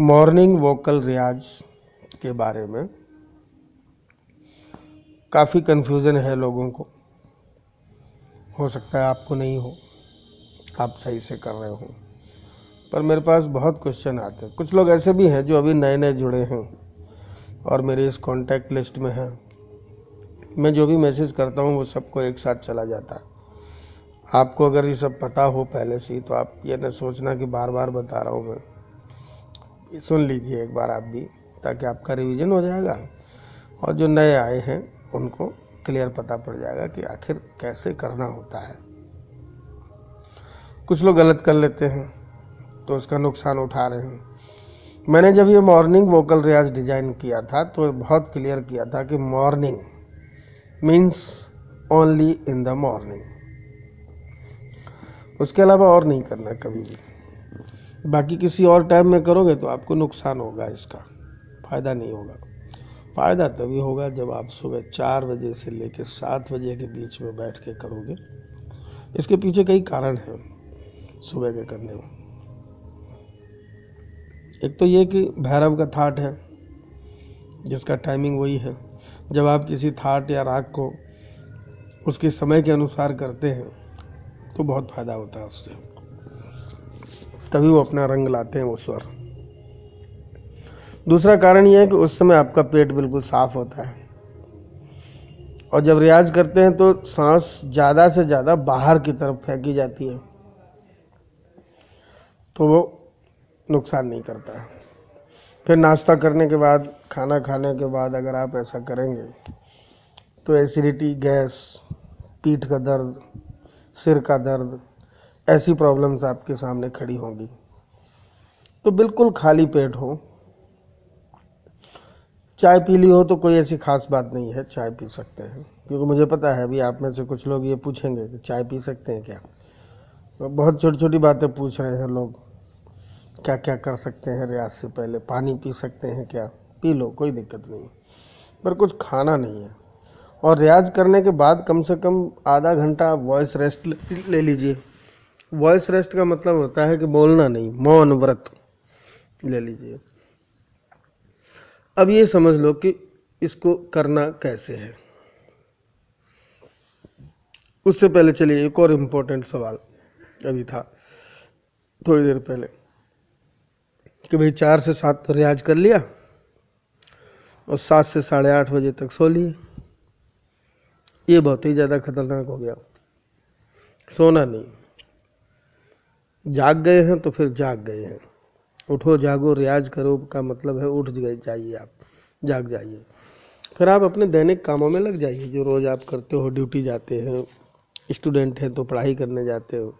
morning vocal रियाज के बारे में काफ़ी कन्फ्यूज़न है लोगों को हो सकता है आपको नहीं हो आप सही से कर रहे हो पर मेरे पास बहुत क्वेश्चन आते हैं कुछ लोग ऐसे भी हैं जो अभी नए नए जुड़े हैं और मेरे इस कॉन्टैक्ट लिस्ट में हैं मैं जो भी मैसेज करता हूँ वो सबको एक साथ चला जाता है आपको अगर ये सब पता हो पहले से ही तो आप ये ना सोचना कि बार बार बता रहा हूँ मैं सुन लीजिए एक बार आप भी ताकि आपका रिवीजन हो जाएगा और जो नए आए हैं उनको क्लियर पता पड़ जाएगा कि आखिर कैसे करना होता है कुछ लोग गलत कर लेते हैं तो उसका नुकसान उठा रहे हैं मैंने जब ये मॉर्निंग वोकल रियाज डिज़ाइन किया था तो बहुत क्लियर किया था कि morning means only in the morning उसके अलावा और नहीं करना कभी भी बाकी किसी और टाइम में करोगे तो आपको नुकसान होगा इसका फ़ायदा नहीं होगा फ़ायदा तभी होगा जब आप सुबह चार बजे से लेकर सात बजे के बीच में बैठ के करोगे इसके पीछे कई कारण हैं सुबह के करने में एक तो ये कि भैरव का थाट है जिसका टाइमिंग वही है जब आप किसी थाट या राग को उसके समय के अनुसार करते हैं तो बहुत फ़ायदा होता है उससे तभी वो अपना रंग लाते हैं वो स्वर दूसरा कारण यह है कि उस समय आपका पेट बिल्कुल साफ होता है और जब रियाज करते हैं तो सांस ज़्यादा से ज़्यादा बाहर की तरफ फेंकी जाती है तो वो नुकसान नहीं करता है फिर नाश्ता करने के बाद खाना खाने के बाद अगर आप ऐसा करेंगे तो एसिडिटी गैस पीठ का दर्द सिर का दर्द ऐसी प्रॉब्लम्स आपके सामने खड़ी होंगी तो बिल्कुल खाली पेट हो चाय पी ली हो तो कोई ऐसी खास बात नहीं है चाय पी सकते हैं क्योंकि मुझे पता है अभी आप में से कुछ लोग ये पूछेंगे कि चाय पी सकते हैं क्या तो बहुत छोटी छोटी बातें पूछ रहे हैं लोग क्या क्या कर सकते हैं रियाज से पहले पानी पी सकते हैं क्या पी लो कोई दिक्कत नहीं पर कुछ खाना नहीं है और रियाज करने के बाद कम से कम आधा घंटा वॉइस रेस्ट ले लीजिए वॉइस रेस्ट का मतलब होता है कि बोलना नहीं मौन व्रत ले लीजिए अब ये समझ लो कि इसको करना कैसे है उससे पहले चलिए एक और इम्पोर्टेंट सवाल अभी था थोड़ी देर पहले कि भाई चार से सात तो रियाज कर लिया और सात से साढ़े आठ बजे तक सो लिए ये बहुत ही ज़्यादा खतरनाक हो गया सोना नहीं जाग गए हैं तो फिर जाग गए हैं उठो जागो रियाज करो का मतलब है उठ जाइए आप जाग जाइए फिर आप अपने दैनिक कामों में लग जाइए जो रोज़ आप करते हो ड्यूटी जाते हैं स्टूडेंट हैं तो पढ़ाई करने जाते हो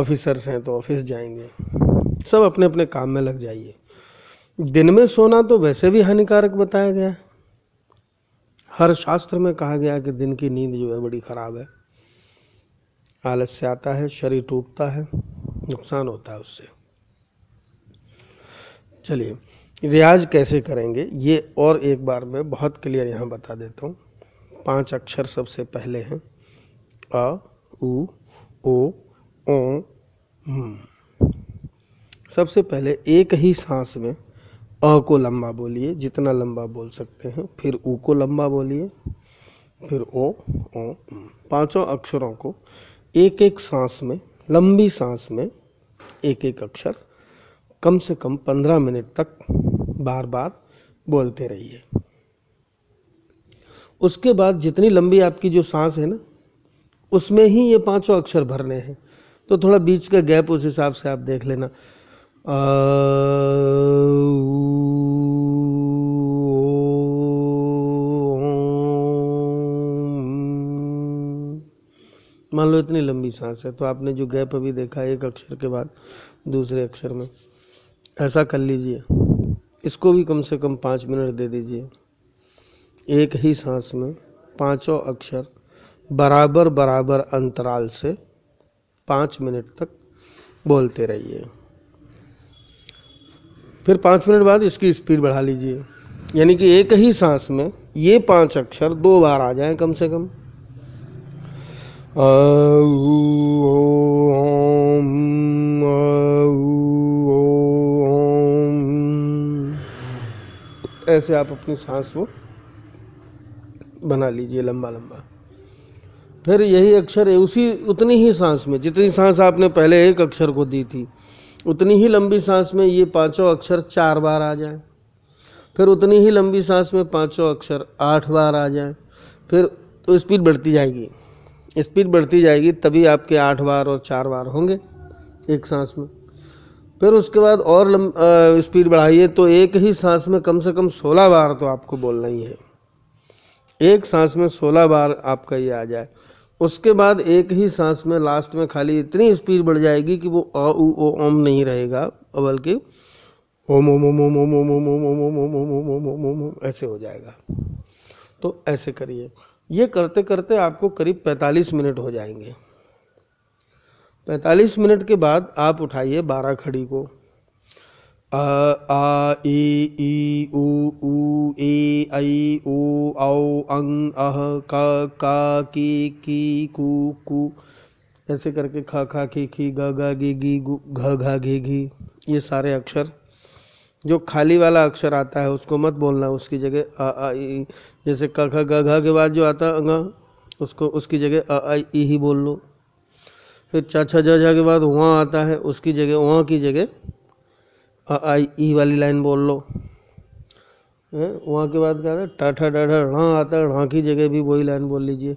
ऑफिसर्स हैं तो ऑफिस जाएंगे सब अपने अपने काम में लग जाइए दिन में सोना तो वैसे भी हानिकारक बताया गया है हर शास्त्र में कहा गया कि दिन की नींद जो है बड़ी ख़राब है आलस्य आता है शरीर टूटता है नुकसान होता है उससे चलिए रियाज कैसे करेंगे ये और एक बार मैं बहुत क्लियर यहाँ बता देता हूँ पांच अक्षर सबसे पहले हैं अ उ ओ ओ सबसे पहले एक ही सांस में अ को लंबा बोलिए जितना लंबा बोल सकते हैं फिर ऊ को लंबा बोलिए फिर ओ ओ पांचों अक्षरों को एक एक सांस में लंबी सांस में एक एक अक्षर कम से कम पंद्रह मिनट तक बार बार बोलते रहिए उसके बाद जितनी लंबी आपकी जो सांस है ना उसमें ही ये पांचों अक्षर भरने हैं तो थोड़ा बीच का गैप उस हिसाब से आप देख लेना आ, मान लो इतनी लंबी सांस है तो आपने जो गैप अभी देखा एक अक्षर के बाद दूसरे अक्षर में ऐसा कर लीजिए इसको भी कम से कम पाँच मिनट दे दीजिए एक ही सांस में पांचों अक्षर बराबर बराबर अंतराल से पाँच मिनट तक बोलते रहिए फिर पाँच मिनट बाद इसकी स्पीड बढ़ा लीजिए यानी कि एक ही सांस में ये पांच अक्षर दो बार आ जाएं कम से कम ऐसे आप अपनी सांस को बना लीजिए लंबा लंबा फिर यही अक्षर है उसी उतनी ही सांस में जितनी सांस आपने पहले एक अक्षर को दी थी उतनी ही लंबी सांस में ये पांचों अक्षर चार बार आ जाए फिर उतनी ही लंबी सांस में पांचों अक्षर आठ बार आ जाए फिर तो स्पीड बढ़ती जाएगी स्पीड बढ़ती जाएगी तभी आपके आठ बार और चार बार होंगे एक सांस में फिर उसके बाद और स्पीड बढ़ाइए तो एक ही सांस में कम से कम सोलह बार तो आपको बोलना ही है एक सांस में सोलह बार आपका ये आ जाए उसके बाद एक ही सांस में लास्ट में खाली इतनी स्पीड बढ़ जाएगी कि वो अ उ ओ ओम नहीं रहेगा बल्कि ओम ओम ओम ओम ओम ओम ओम ओम ओम ओम ओम ओम ओम ओम ऐसे हो जाएगा तो ऐसे करिए ये करते करते आपको करीब 45 मिनट हो जाएंगे 45 मिनट के बाद आप उठाइए बारह खड़ी को अ आ ई ई ऊ ए ऐ ओ औ अंग अह क का की की कू कु ऐसे करके खा खा खी खी ग गा गी गी घ घा घी घी ये सारे अक्षर जो खाली वाला अक्षर आता है उसको मत बोलना उसकी जगह आ आ ई जैसे क ख ग घ के बाद जो आता है उसको उसकी जगह आ आ ई ही बोल लो फिर च छ झ के बाद वहाँ आता है उसकी जगह वहाँ की जगह आ आई ई वाली लाइन बोल लो वहाँ के बाद क्या आता है टाठा डाढ़ा ढा आता है ढाँ की जगह भी वही लाइन बोल लीजिए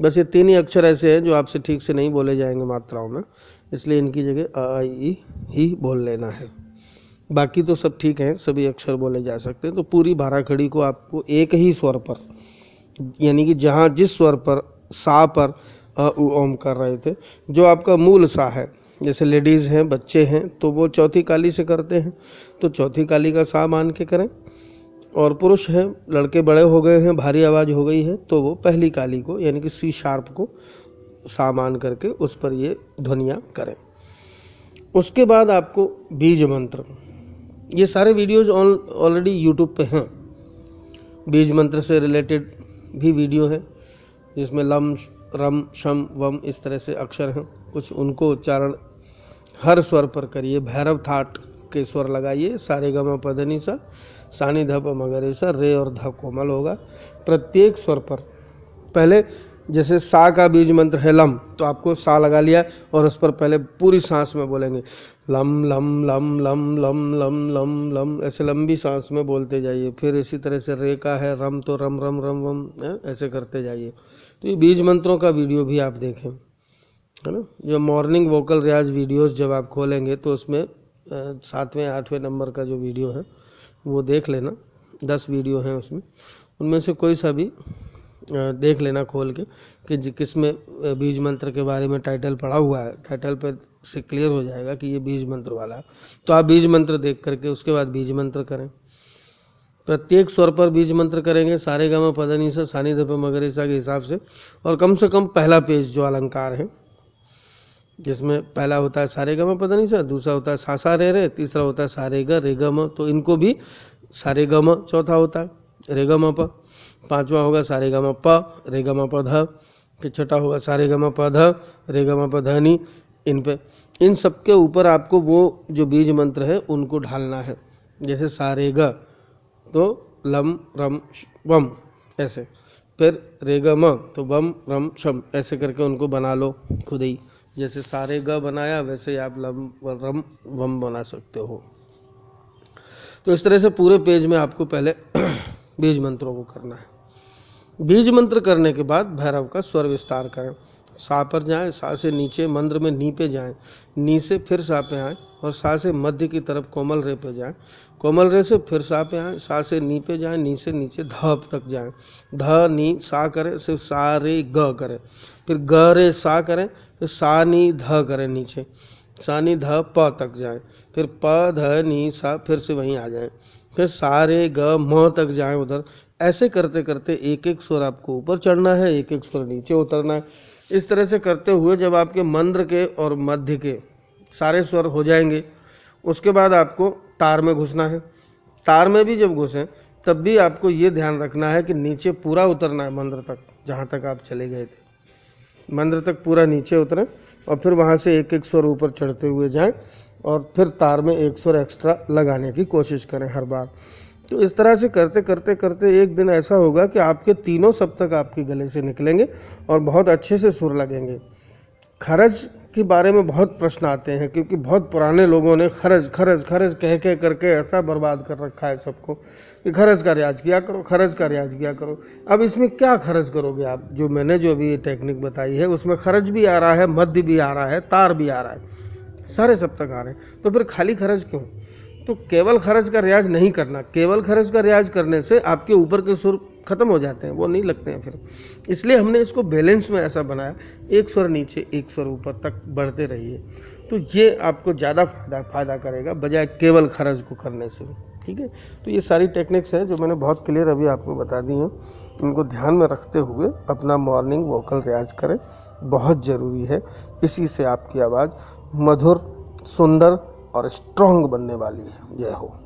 बस ये तीन ही अक्षर ऐसे हैं जो आपसे ठीक से नहीं बोले जाएंगे मात्राओं में इसलिए इनकी जगह आ आई ई ही बोल लेना है बाकी तो सब ठीक हैं सभी अक्षर बोले जा सकते हैं तो पूरी भारा खड़ी को आपको एक ही स्वर पर यानी कि जहाँ जिस स्वर पर सा पर अ ओम कर रहे थे जो आपका मूल सा है जैसे लेडीज़ हैं बच्चे हैं तो वो चौथी काली से करते हैं तो चौथी काली का सा मान के करें और पुरुष हैं लड़के बड़े हो गए हैं भारी आवाज़ हो गई है तो वो पहली काली को यानी कि सी शार्प को सा मान करके उस पर ये ध्वनियाँ करें उसके बाद आपको बीज मंत्र ये सारे वीडियोज ऑलरेडी यूट्यूब पे हैं बीज मंत्र से रिलेटेड भी वीडियो है जिसमें लम रम शम वम इस तरह से अक्षर हैं कुछ उनको उच्चारण हर स्वर पर करिए भैरव थाट के स्वर लगाइए सारे गमा पधनी सा सानी धप मगरे सा रे और ध कोमल होगा प्रत्येक स्वर पर पहले जैसे सा का बीज मंत्र है लम तो आपको सा लगा लिया और उस पर पहले पूरी सांस में बोलेंगे लम लम लम लम लम लम लम लम ऐसे लंबी सांस में बोलते जाइए फिर इसी तरह से रे का है रम तो रम रम रम रम ऐसे करते जाइए तो ये बीज मंत्रों का वीडियो भी आप देखें है ना जो मॉर्निंग वोकल रियाज वीडियोस जब आप खोलेंगे तो उसमें सातवें आठवें नंबर का जो वीडियो है वो देख लेना दस वीडियो हैं उसमें उनमें से कोई सा भी देख लेना खोल के कि किस में बीज मंत्र के बारे में टाइटल पढ़ा हुआ है टाइटल पर से क्लियर हो जाएगा कि ये बीज मंत्र वाला है तो आप बीज मंत्र देख करके उसके बाद बीज मंत्र करें प्रत्येक स्वर पर बीज मंत्र करेंगे सारे सा सानी धपे मगर मगरेसा के हिसाब से और कम से कम पहला पेज जो अलंकार है जिसमें पहला होता है सारे पदनी सा दूसरा होता है सासा रे रे तीसरा होता है सारे ग रे गम तो इनको भी सारे गम चौथा होता है रेगम पर पांचवा होगा सारे गम प रे गम प ध फिर छठा होगा सारे गम प ध रे गम प नी इन पे इन सब के ऊपर आपको वो जो बीज मंत्र है उनको ढालना है जैसे सारे ग तो लम रम वम ऐसे फिर रे म तो बम रम शम ऐसे करके उनको बना लो खुद ही जैसे सारे ग बनाया वैसे आप लम रम वम बना सकते हो तो इस तरह से पूरे पेज में आपको पहले बीज मंत्रों को करना है बीज मंत्र करने के बाद भैरव का स्वर विस्तार करें सा पर जाए सा से नीचे मंत्र में नी पे जाए नी से फिर सा पे आए और सा से मध्य की तरफ कोमल रे पे जाए कोमल रे से फिर सा पे आए सा से नी पे जाए नी से नीचे ध तक जाए ध नी सा करें सिर्फ सा रे ग करें फिर ग रे सा करें फिर सा नी ध करें नीचे सा नी ध प तक जाए फिर प ध नी सा फिर से वहीं आ जाए फिर सारे ग म तक जाए उधर ऐसे करते करते एक एक स्वर आपको ऊपर चढ़ना है एक एक स्वर नीचे उतरना है इस तरह से करते हुए जब आपके मंद्र के और मध्य के सारे स्वर हो जाएंगे उसके बाद आपको तार में घुसना है तार में भी जब घुसें तब भी आपको ये ध्यान रखना है कि नीचे पूरा उतरना है मंद्र तक जहाँ तक आप चले गए थे मंद्र तक पूरा नीचे उतरें और फिर वहाँ से एक एक स्वर ऊपर चढ़ते हुए जाएं और फिर तार में एक स्वर एक्स्ट्रा लगाने की कोशिश करें हर बार तो इस तरह से करते करते करते एक दिन ऐसा होगा कि आपके तीनों सप्तक आपके गले से निकलेंगे और बहुत अच्छे से सुर लगेंगे खरज के बारे में बहुत प्रश्न आते हैं क्योंकि बहुत पुराने लोगों ने खरज खरज खरज कह कह करके ऐसा बर्बाद कर रखा है सबको कि खरज का रियाज किया करो खरज का रियाज किया करो अब इसमें क्या खर्च करोगे आप जो मैंने जो अभी ये टेक्निक बताई है उसमें खर्च भी आ रहा है मध्य भी आ रहा है तार भी आ रहा है सारे सप्तक आ रहे हैं तो फिर खाली खर्च क्यों तो केवल खर्च का रियाज नहीं करना केवल खर्च का रियाज करने से आपके ऊपर के सुर ख़त्म हो जाते हैं वो नहीं लगते हैं फिर इसलिए हमने इसको बैलेंस में ऐसा बनाया एक स्वर नीचे एक स्वर ऊपर तक बढ़ते रहिए तो ये आपको ज़्यादा फायदा फायदा करेगा बजाय केवल खर्च को करने से ठीक है तो ये सारी टेक्निक्स हैं जो मैंने बहुत क्लियर अभी आपको बता दी हैं इनको ध्यान में रखते हुए अपना मॉर्निंग वोकल रियाज करें बहुत ज़रूरी है इसी से आपकी आवाज़ मधुर सुंदर और स्ट्रांग बनने वाली है जय हो